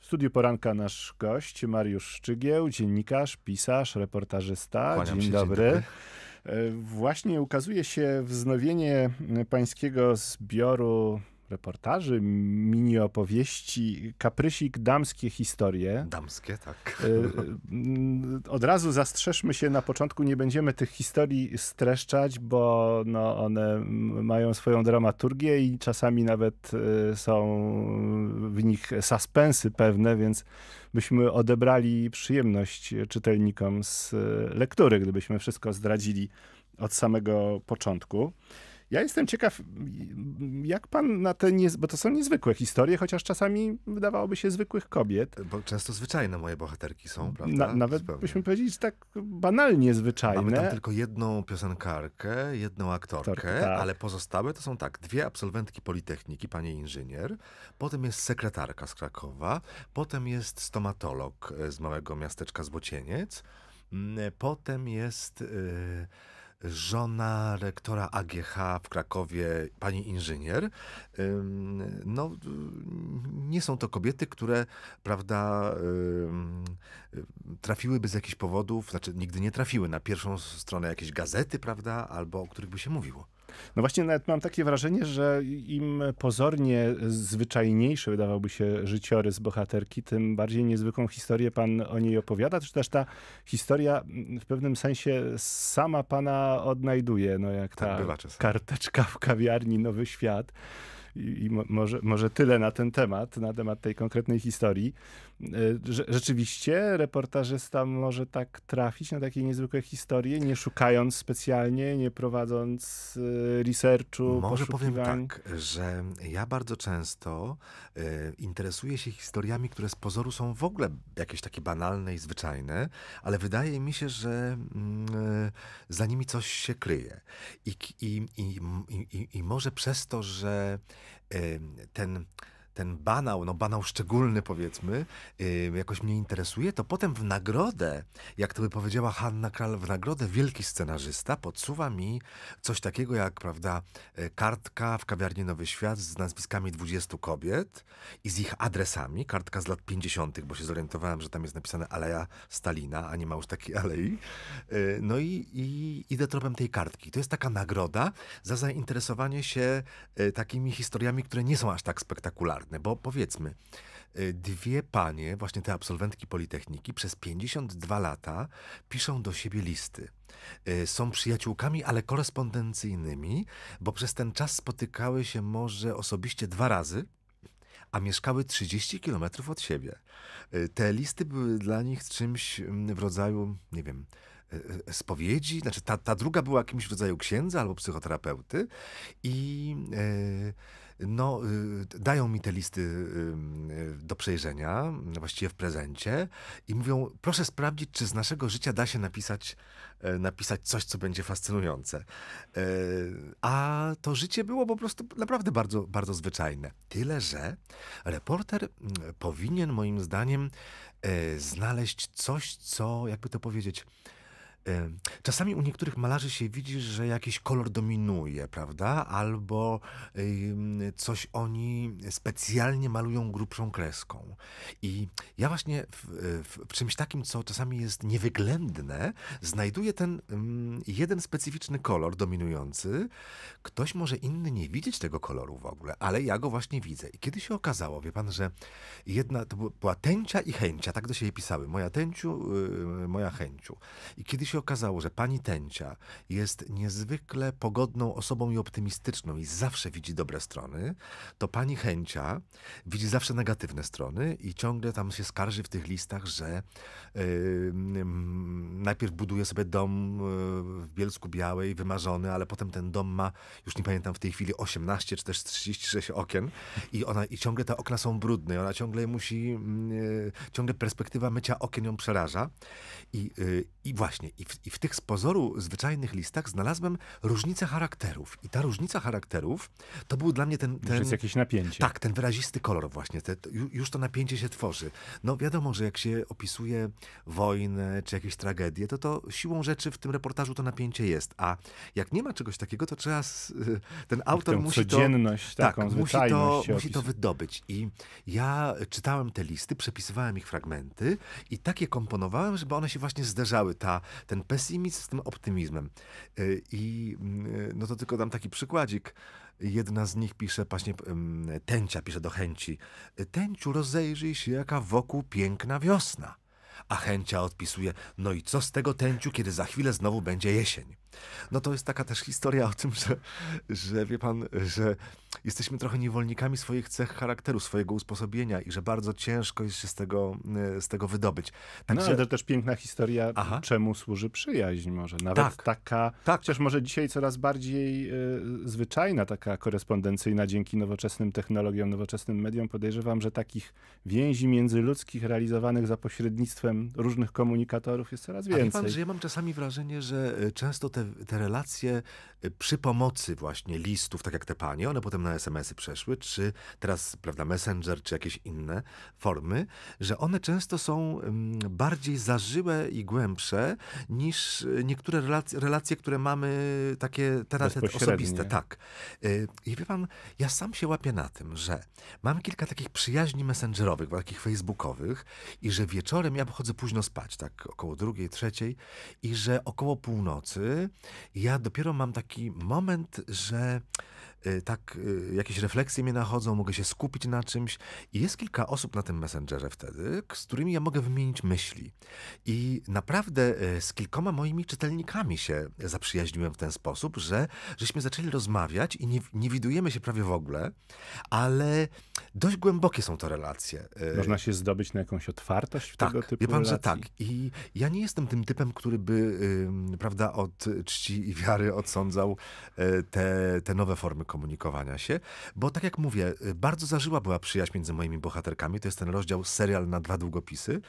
W studiu poranka nasz gość Mariusz Szczygieł, dziennikarz, pisarz, reportażysta. Dzień, się, dobry. dzień dobry. E, właśnie ukazuje się wznowienie pańskiego zbioru reportaży, mini opowieści, kaprysik, damskie historie. Damskie, tak. E, e, od razu zastrzeżmy się na początku, nie będziemy tych historii streszczać, bo no one mają swoją dramaturgię i czasami nawet e, są w nich suspensy pewne, więc byśmy odebrali przyjemność czytelnikom z lektury, gdybyśmy wszystko zdradzili od samego początku. Ja jestem ciekaw, jak pan na te, nie, bo to są niezwykłe historie, chociaż czasami wydawałoby się zwykłych kobiet. Bo często zwyczajne moje bohaterki są, prawda? Na, nawet Zupełnie. byśmy powiedzieli, że tak banalnie zwyczajne. Mamy tam tylko jedną piosenkarkę, jedną aktorkę, tak. ale pozostałe to są tak, dwie absolwentki Politechniki, pani inżynier, potem jest sekretarka z Krakowa, potem jest stomatolog e, z małego miasteczka Złocieniec, mm, e, potem jest... Yy, żona rektora AGH w Krakowie, pani inżynier. No, nie są to kobiety, które, prawda, trafiłyby z jakichś powodów, znaczy nigdy nie trafiły na pierwszą stronę jakiejś gazety, prawda, albo o których by się mówiło. No właśnie, nawet mam takie wrażenie, że im pozornie zwyczajniejszy wydawałby się życiorys bohaterki, tym bardziej niezwykłą historię pan o niej opowiada, czy też ta historia w pewnym sensie sama pana odnajduje, no jak tak ta tak karteczka w kawiarni Nowy Świat i, może, może tyle na ten temat, na temat tej konkretnej historii. E, rzeczywiście reportażysta może tak trafić na takie niezwykłe historie, nie szukając specjalnie, nie prowadząc e, researchu, Może powiem tak, że ja bardzo często e, interesuję się historiami, które z pozoru są w ogóle jakieś takie banalne i zwyczajne, ale wydaje mi się, że mm, za nimi coś się kryje. I, i, i, i, i może przez to, że ten ten banał, no banał szczególny powiedzmy, yy, jakoś mnie interesuje, to potem w nagrodę, jak to by powiedziała Hanna Kral, w nagrodę wielki scenarzysta podsuwa mi coś takiego jak, prawda, y, kartka w kawiarni Nowy Świat z nazwiskami 20 kobiet i z ich adresami, kartka z lat 50., bo się zorientowałem, że tam jest napisane Aleja Stalina, a nie ma już takiej alei. Yy, no i, i idę tropem tej kartki. To jest taka nagroda za zainteresowanie się yy, takimi historiami, które nie są aż tak spektakularne koszmarne, bo powiedzmy, y, dwie panie, właśnie te absolwentki Politechniki, przez 52 lata piszą do siebie listy. Y, są przyjaciółkami, ale korespondencyjnymi, bo przez ten czas spotykały się może osobiście dwa razy a mieszkały 30 kilometrów od siebie. Y, te listy były dla nich czymś mm, w rodzaju, nie wiem, spowiedzi, znaczy ta, ta druga była jakimś w rodzaju księdza albo psychoterapeuty i yy, no, y, dają mi te listy y, do przejrzenia, właściwie w prezencie, i mówią: proszę sprawdzić, czy z naszego życia da się napisać, e, napisać coś, co będzie fascynujące. E, a to życie było po prostu naprawdę bardzo, bardzo zwyczajne. Tyle, że reporter powinien, moim zdaniem, e, znaleźć coś, co, jakby to powiedzieć, Czasami u niektórych malarzy się widzi, że jakiś kolor dominuje, prawda? Albo coś oni specjalnie malują grubszą kreską. I ja właśnie w, w, w czymś takim, co czasami jest niewyględne, znajduję ten jeden specyficzny kolor dominujący. Ktoś może inny nie widzieć tego koloru w ogóle, ale ja go właśnie widzę. I kiedy się okazało, wie pan, że jedna to była tęcia i chęcia, tak do siebie pisały. Moja tęciu, y, moja chęciu. I kiedy się się okazało, że pani Tęcia jest niezwykle pogodną osobą i optymistyczną i zawsze widzi dobre strony, to pani Chęcia widzi zawsze negatywne strony i ciągle tam się skarży w tych listach, że yy, mm, najpierw buduje sobie dom yy, w Bielsku Białej, wymarzony, ale potem ten dom ma, już nie pamiętam w tej chwili, 18 czy też 36 okien i, ona, i ciągle te okna są brudne. Ona ciągle musi, mm, yy, ciągle perspektywa mycia okien ją przeraża. I, yy, i właśnie, i i w, I w tych z pozoru zwyczajnych listach znalazłem różnicę charakterów. I ta różnica charakterów to był dla mnie ten. ten jest jakieś napięcie. Tak, ten wyrazisty kolor, właśnie. Te, już to napięcie się tworzy. No wiadomo, że jak się opisuje wojnę czy jakieś tragedie, to to siłą rzeczy w tym reportażu to napięcie jest. A jak nie ma czegoś takiego, to trzeba. Y, ten autor musi codzienność, to. Taką tak, musi to, tak, musi to wydobyć. I ja czytałem te listy, przepisywałem ich fragmenty i takie komponowałem, żeby one się właśnie zderzały. Ta, ten pesymizm z tym optymizmem. Y, I y, no to tylko dam taki przykładzik. Jedna z nich pisze, właśnie Tęcia pisze do Chęci. Tęciu, rozejrzyj się, jaka wokół piękna wiosna. A Chęcia odpisuje, no i co z tego Tęciu, kiedy za chwilę znowu będzie jesień. No to jest taka też historia o tym, że, że wie pan, że jesteśmy trochę niewolnikami swoich cech charakteru, swojego usposobienia i że bardzo ciężko jest się z tego, y, z tego wydobyć. Tak no, że... ale to też piękna historia, Aha. czemu służy przyjaźń może. Nawet tak. taka, tak. chociaż może dzisiaj coraz bardziej y, zwyczajna taka korespondencyjna dzięki nowoczesnym technologiom, nowoczesnym mediom. Podejrzewam, że takich więzi międzyludzkich realizowanych za pośrednictwem różnych komunikatorów jest coraz więcej. Ale pan, że ja mam czasami wrażenie, że y, często te te relacje przy pomocy właśnie listów, tak jak te panie, one potem na SMS-y przeszły, czy teraz, prawda, Messenger, czy jakieś inne formy, że one często są mm, bardziej zażyłe i głębsze niż e, niektóre relacje, relacje które mamy takie teraz osobiste. Tak. E, I wie pan, ja sam się łapię na tym, że mam kilka takich przyjaźni messengerowych, takich facebookowych i że wieczorem ja pochodzę późno spać, tak około drugiej, trzeciej i że około północy ja dopiero mam taki taki moment, że Y, tak y, jakieś refleksje mnie nachodzą, mogę się skupić na czymś. I jest kilka osób na tym Messengerze wtedy, z którymi ja mogę wymienić myśli. I naprawdę y, z kilkoma moimi czytelnikami się zaprzyjaźniłem w ten sposób, że żeśmy zaczęli rozmawiać i nie, nie widujemy się prawie w ogóle, ale dość głębokie są to relacje. Można się zdobyć na jakąś otwartość w tak, tego typu wie pan, relacji? że tak. I ja nie jestem tym typem, który by, prawda, od czci i wiary odsądzał te, te nowe formy komunikowania się, bo tak jak mówię, y, bardzo zażyła była przyjaźń między moimi bohaterkami. To jest ten rozdział serial na dwa długopisy,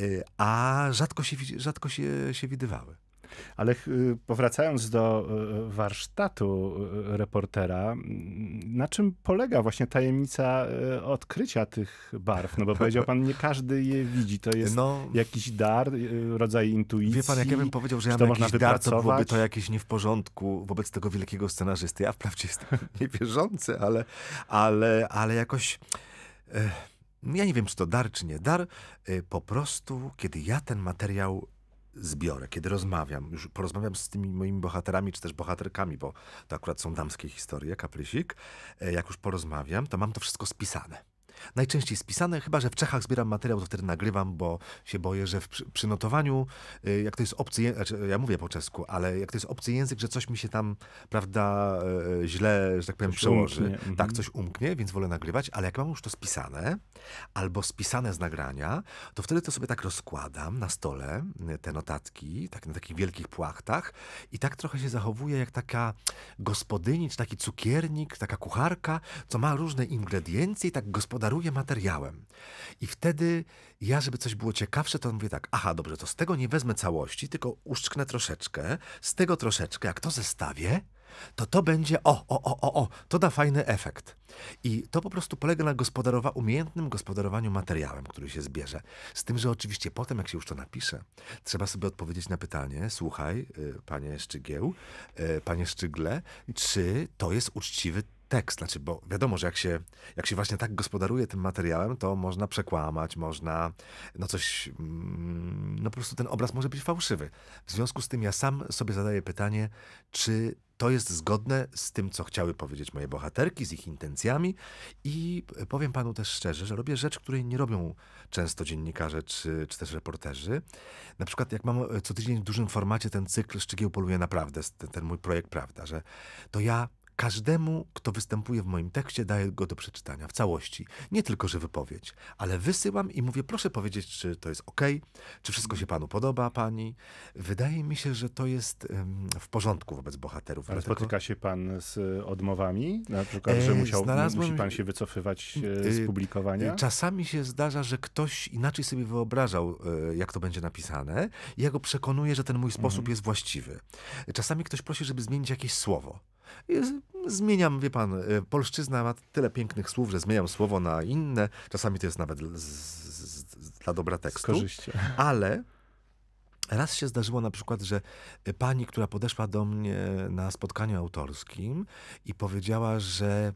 y, a rzadko się, rzadko się, się widywały. Ale powracając do e, warsztatu e, reportera, na czym polega właśnie tajemnica e, odkrycia tych barw? No bo powiedział pan, nie każdy je widzi. To jest no, jakiś dar, rodzaj intuicji. Wie pan, jak ja bym powiedział, że ja mam jakiś dar, to byłoby to jakieś nie w porządku wobec tego wielkiego scenarzysty. Ja wprawdzie jestem niewierzący, ale, ale, ale jakoś... Ja nie wiem, czy to dar, czy nie dar. Po prostu, kiedy ja ten materiał zbiorę, kiedy rozmawiam, już porozmawiam z tymi moimi bohaterami, czy też bohaterkami, bo to akurat są damskie historie, kaprysik, e, jak już porozmawiam, to mam to wszystko spisane najczęściej spisane, chyba że w Czechach zbieram materiał, to wtedy nagrywam, bo się boję, że w, przy, przy notowaniu, y, jak to jest obcy, znaczy ja mówię po czesku, ale jak to jest obcy język, że coś mi się tam, prawda, y, źle, że tak powiem, coś przełoży. Umknie. Mhm. Tak, coś umknie, więc wolę nagrywać, ale jak mam już to spisane, albo spisane z nagrania, to wtedy to sobie tak rozkładam na stole, y, te notatki, tak na takich wielkich płachtach i tak trochę się zachowuję jak taka gospodyni, czy taki cukiernik, taka kucharka, co ma różne ingrediencje i tak gospodarza gospodaruję materiałem. I wtedy ja, żeby coś było ciekawsze, to mówię tak, aha, dobrze, to z tego nie wezmę całości, tylko uszczknę troszeczkę, z tego troszeczkę, jak to zestawię, to to będzie o, o, o, o, o, to da fajny efekt. I to po prostu polega na gospodarowa, umiejętnym gospodarowaniu materiałem, który się zbierze. Z tym, że oczywiście potem, jak się już to napisze, trzeba sobie odpowiedzieć na pytanie, słuchaj, y, panie Szczygieł, y, panie Szczygle, czy to jest uczciwy tekst, znaczy, bo wiadomo, że jak się, jak się właśnie tak gospodaruje tym materiałem, to można przekłamać, można, no coś, mm, no po prostu ten obraz może być fałszywy. W związku z tym ja sam sobie zadaję pytanie, czy to jest zgodne z tym, co chciały powiedzieć moje bohaterki, z ich intencjami i powiem panu też szczerze, że robię rzecz, której nie robią często dziennikarze czy, czy też reporterzy. Na przykład jak mam e, co tydzień w dużym formacie ten cykl Szczygieł poluje naprawdę, ten, ten mój projekt Prawda, że to ja Każdemu, kto występuje w moim tekście, daję go do przeczytania w całości. Nie tylko, że wypowiedź, ale wysyłam i mówię, proszę powiedzieć, czy to jest ok, czy wszystko się panu podoba, pani. Wydaje mi się, że to jest w porządku wobec bohaterów. Ale spotyka się pan z odmowami? Na przykład, że e, musiał, znalazłem... musi pan się wycofywać e, z y, publikowania? Y, czasami się zdarza, że ktoś inaczej sobie wyobrażał, e, jak to będzie napisane. Ja go przekonuję, że ten mój mhm. sposób mhm. jest właściwy. Czasami ktoś prosi, żeby zmienić jakieś słowo. Zmieniam, wie pan, y, polszczyzna ma tyle pięknych słów, że zmieniam słowo na inne. Czasami to jest nawet z, z, z, dla dobra tekstu. Ale Raz się zdarzyło na przykład, że y, pani, która podeszła do mnie na spotkaniu autorskim i powiedziała, że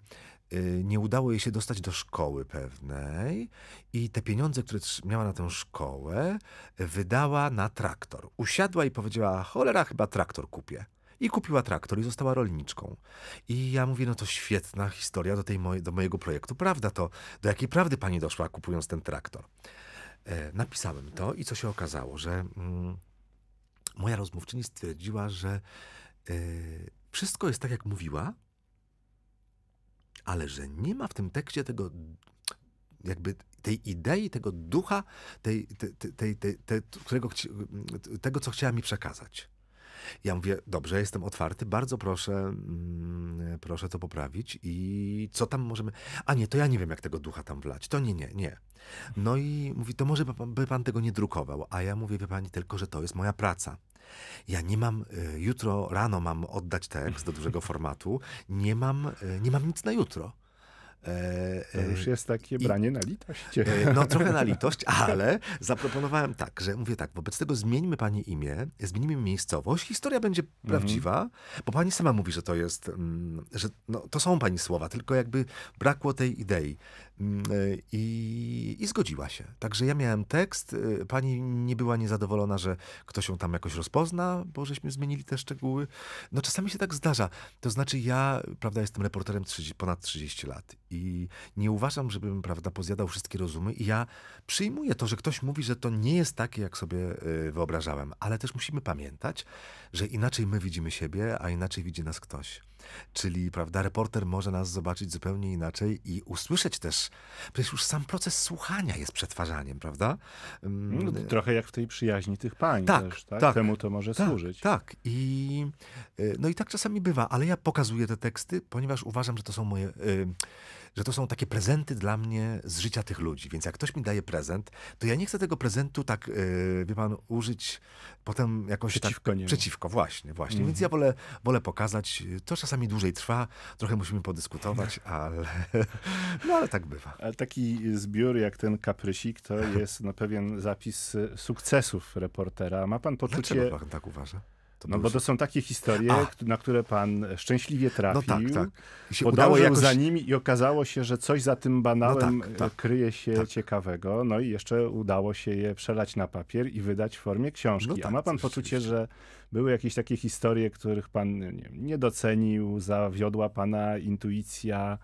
y, nie udało jej się dostać do szkoły pewnej i te pieniądze, które miała na tę szkołę, wydała na traktor. Usiadła i powiedziała: Cholera, chyba traktor kupię. I kupiła traktor i została rolniczką. I ja mówię, no to świetna historia do, tej do mojego projektu. Prawda to, do jakiej prawdy pani doszła kupując ten traktor? E, napisałem to i co się okazało, że mm, moja rozmówczyni stwierdziła, że e, wszystko jest tak, jak mówiła, ale że nie ma w tym tekście tego jakby tej idei, tego ducha, tej, tej, tej, tej, tej, którego, tego, co chciała mi przekazać. Ja mówię, dobrze, jestem otwarty, bardzo proszę, mm, proszę to poprawić i co tam możemy... A nie, to ja nie wiem, jak tego ducha tam wlać. To nie, nie, nie. No i mówi, to może by pan, tego nie drukował. A ja mówię, wie pani, tylko, że to jest moja praca. Ja nie mam, e, jutro rano mam oddać tekst do dużego formatu, nie mam, e, nie mam nic na jutro. E, to e, już jest takie branie I, na litość. E, no trochę na litość, ale zaproponowałem tak, że mówię tak, wobec tego zmieńmy pani imię, zmienimy miejscowość, historia będzie mhm. prawdziwa, bo pani sama mówi, że to jest, mm, że no, to są pani słowa, tylko jakby brakło tej idei. Mm, y, I, I, zgodziła się. Także ja miałem tekst. Y, pani nie była niezadowolona, że ktoś ją tam jakoś rozpozna, bo żeśmy zmienili te szczegóły. No czasami się tak zdarza. To znaczy, ja, prawda, jestem reporterem 30, ponad 30 lat i nie uważam, żebym, prawda, pozjadał wszystkie rozumy. I ja przyjmuję to, że ktoś mówi, że to nie jest takie, jak sobie y, wyobrażałem. Ale też musimy pamiętać, że inaczej my widzimy siebie, a inaczej widzi nas ktoś. Czyli, prawda, reporter może nas zobaczyć zupełnie inaczej i usłyszeć też, przecież już sam proces słuchania jest przetwarzaniem, prawda? No, trochę jak w tej przyjaźni tych pań tak, też, tak? tak Temu to może tak, służyć. Tak, I, y, no i tak czasami bywa, ale ja pokazuję te teksty, ponieważ uważam, że to są moje... Y, że to są takie prezenty dla mnie z życia tych ludzi. Więc jak ktoś mi daje prezent, to ja nie chcę tego prezentu tak, yy, wie pan, użyć potem jakoś tak przeciwko tak... Niemu. Przeciwko, właśnie, właśnie. Mm. Więc ja mhm. wolę, wolę pokazać. To czasami dłużej trwa, trochę musimy podyskutować, no. ale, no, ale tak bywa. Ale taki zbiór jak ten kaprysik to jest na pewien zapis sukcesów reportera. Ma pan poczucie... Dlaczego pan tak uważa? To no bo to są takie historie, A. na które pan e, szczęśliwie trafił. No tak, tak. I się udało jakoś... za nimi i okazało się, że coś za tym banałem no tak, tak, e, kryje się tak. ciekawego. No i jeszcze udało się je przelać na papier i wydać w formie książki. No A tak, ma pan poczucie, że były jakieś takie historie, których pan nie, nie docenił, zawiodła pana intuicja,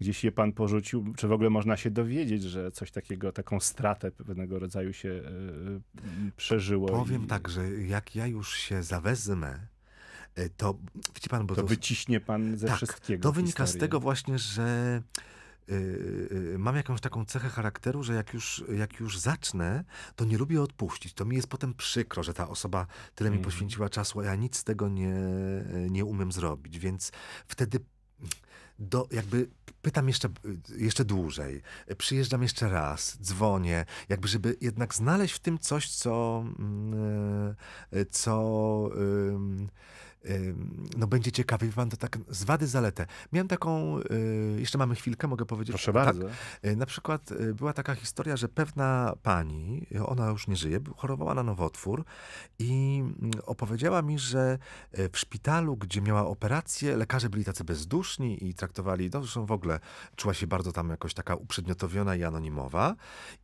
gdzieś je pan porzucił? Czy w ogóle można się dowiedzieć, że coś takiego, taką stratę pewnego rodzaju się yy, przeżyło? Powiem i... tak, że jak ja już się zawezmę, e, to, pan, to, to, wyciśnie pan ze tak, wszystkiego. To wynika historię. z tego właśnie, że Y, y, y, mam jakąś taką cechę charakteru, że jak już, jak już zacznę, to nie lubię odpuścić. To mi jest potem przykro, że ta osoba tyle mi mhm. poświęciła czasu, a ja nic z tego nie, nie umiem zrobić. Więc wtedy do, jakby pytam jeszcze, jeszcze dłużej, przyjeżdżam jeszcze raz, dzwonię, jakby żeby jednak znaleźć w tym coś, co, mm, co no będzie ciekawy wie pan, to tak z wady zaletę. Miałem taką, y, jeszcze mamy chwilkę, mogę powiedzieć. Proszę tak, bardzo. Tak, na przykład y, była taka historia, że pewna pani, ona już nie żyje, chorowała na nowotwór i mm, opowiedziała mi, że w szpitalu, gdzie miała operację, lekarze byli tacy bezduszni i traktowali, no zresztą w ogóle czuła się bardzo tam jakoś taka uprzedmiotowiona i anonimowa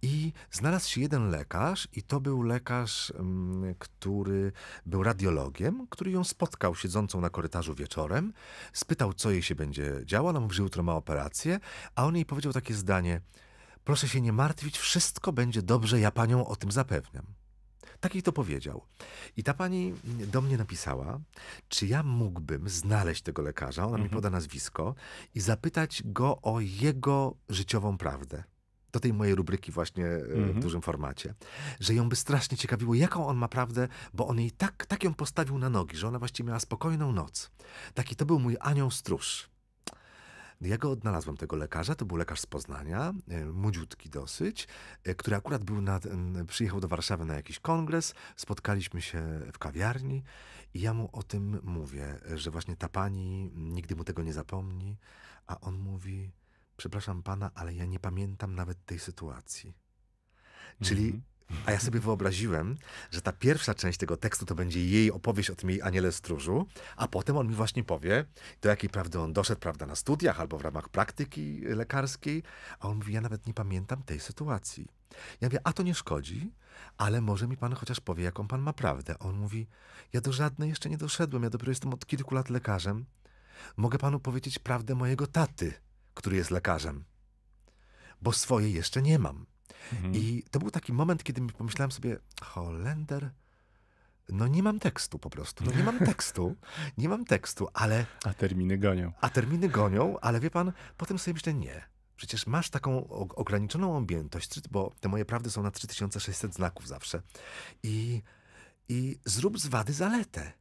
i znalazł się jeden lekarz i to był lekarz, mm, który był radiologiem, który ją spotkał spotkał siedzącą na korytarzu wieczorem, spytał, co jej się będzie działo, ona no mówi, że jutro ma operację, a on jej powiedział takie zdanie, proszę się nie martwić, wszystko będzie dobrze, ja panią o tym zapewniam. Tak jej to powiedział. I ta pani do mnie napisała, czy ja mógłbym znaleźć tego lekarza, ona mhm. mi poda nazwisko, i zapytać go o jego życiową prawdę do tej mojej rubryki właśnie e, w mhm. dużym formacie, że ją by strasznie ciekawiło, jaką on ma prawdę, bo on jej tak, tak ją postawił na nogi, że ona właściwie miała spokojną noc. Taki to był mój anioł stróż. Ja go odnalazłem, tego lekarza. To był lekarz z Poznania, e, młodziutki dosyć, e, który akurat był na, przyjechał do Warszawy na jakiś kongres. Spotkaliśmy się w kawiarni i ja mu o tym mówię, że właśnie ta pani nigdy mu tego nie zapomni. A on mówi: przepraszam pana, ale ja nie pamiętam nawet tej sytuacji. Czyli mhm. A ja sobie wyobraziłem, że ta pierwsza część tego tekstu to będzie jej opowieść o tym jej aniele stróżu, a potem on mi właśnie powie, do jakiej prawdy on doszedł, prawda, na studiach albo w ramach praktyki lekarskiej, a on mówi, ja nawet nie pamiętam tej sytuacji. Ja mówię, a to nie szkodzi, ale może mi pan chociaż powie, jaką pan ma prawdę. A on mówi, ja do żadnej jeszcze nie doszedłem, ja dopiero jestem od kilku lat lekarzem. Mogę panu powiedzieć prawdę mojego taty który jest lekarzem, bo swoje jeszcze nie mam. Mhm. I to był taki moment, kiedy mi pomyślałem sobie, Holender, no nie mam tekstu po prostu. No nie mam tekstu, nie mam tekstu, ale... A terminy gonią. A terminy gonią, ale wie pan, potem sobie myślę, nie. Przecież masz taką ograniczoną objętość, bo te moje prawdy są na 3600 znaków zawsze. I, i zrób z wady zaletę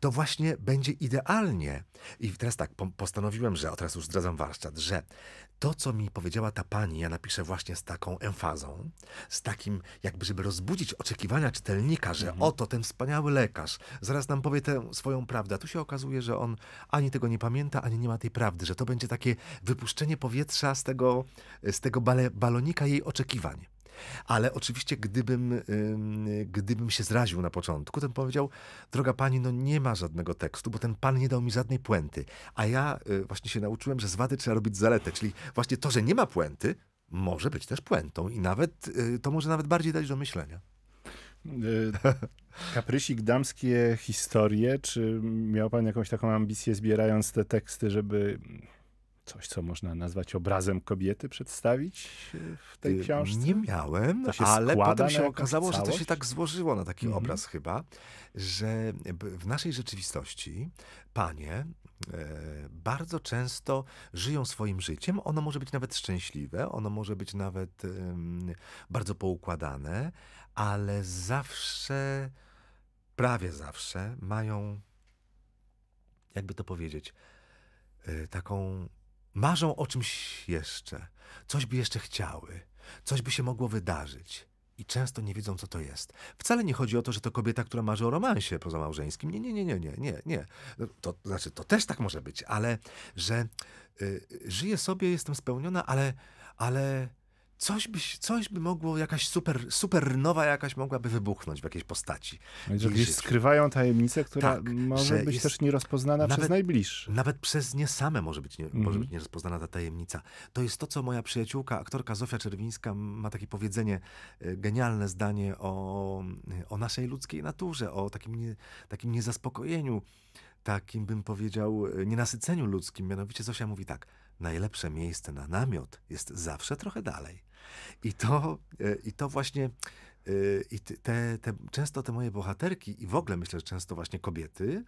to właśnie będzie idealnie. I teraz tak, postanowiłem, że, teraz już zdradzam warsztat, że to, co mi powiedziała ta pani, ja napiszę właśnie z taką emfazą, z takim, jakby, żeby rozbudzić oczekiwania czytelnika, że mhm. oto ten wspaniały lekarz zaraz nam powie tę swoją prawdę. A tu się okazuje, że on ani tego nie pamięta, ani nie ma tej prawdy, że to będzie takie wypuszczenie powietrza z tego, z tego bale, balonika jej oczekiwań. Ale oczywiście, gdybym, gdybym się zraził na początku, ten powiedział, droga pani, no nie ma żadnego tekstu, bo ten pan nie dał mi żadnej puenty. A ja y, właśnie się nauczyłem, że z wady trzeba robić zaletę, czyli właśnie to, że nie ma puenty, może być też puentą i nawet, y, to może nawet bardziej dać do myślenia. Y, kaprysik, damskie historie, czy miał pan jakąś taką ambicję zbierając te teksty, żeby coś, co można nazwać obrazem kobiety, przedstawić e, w tej y, książce? Nie miałem, ale potem się okazało, że to się tak złożyło na taki mm -hmm. obraz chyba, że w naszej rzeczywistości panie e, bardzo często żyją swoim życiem. Ono może być nawet szczęśliwe, ono może być nawet bardzo poukładane, ale zawsze, prawie zawsze mają, jakby to powiedzieć, e, taką Marzą o czymś jeszcze, coś by jeszcze chciały, coś by się mogło wydarzyć. I często nie wiedzą, co to jest. Wcale nie chodzi o to, że to kobieta, która marzy o romansie pozamałżeńskim. Nie, nie, nie, nie, nie, nie. nie. To, no, to znaczy, to też tak może być, ale że y, żyję sobie, jestem spełniona, ale, ale coś by, coś by mogło, jakaś super, super nowa jakaś mogłaby wybuchnąć w jakiejś postaci. No że gdzieś życiu. skrywają tajemnicę, która tak, może być też nierozpoznana nawet, przez najbliższych. Nawet przez nie same może być, nie, mm może mhm. być nierozpoznana ta tajemnica. To jest to, co moja przyjaciółka, aktorka Zofia Czerwińska ma takie powiedzenie, e, genialne zdanie o, o naszej ludzkiej naturze, o takim, nie, takim niezaspokojeniu, takim bym powiedział e, nienasyceniu ludzkim. Mianowicie Zofia mówi tak, najlepsze miejsce na namiot jest zawsze trochę dalej. I to, e, i to właśnie, e, i te, te, często te moje bohaterki, i w ogóle myślę, że często właśnie kobiety,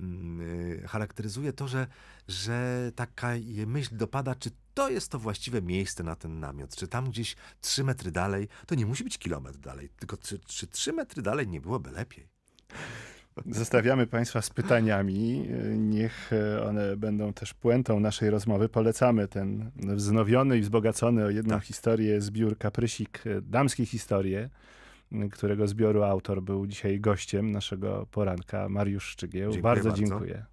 mm, e, charakteryzuje to, że, że taka myśl dopada, czy to jest to właściwe miejsce na ten namiot, czy tam gdzieś trzy metry dalej, to nie musi być kilometr dalej, tylko czy, czy trzy metry dalej nie byłoby lepiej. Zostawiamy Państwa z pytaniami. Niech e, one będą też puentą naszej rozmowy. Polecamy ten wznowiony i wzbogacony o jedną tak. historię zbiór Kaprysik e, Damskie Historie, którego zbioru autor był dzisiaj gościem naszego poranka, Mariusz Szczygieł. Dziękuję bardzo, bardzo dziękuję.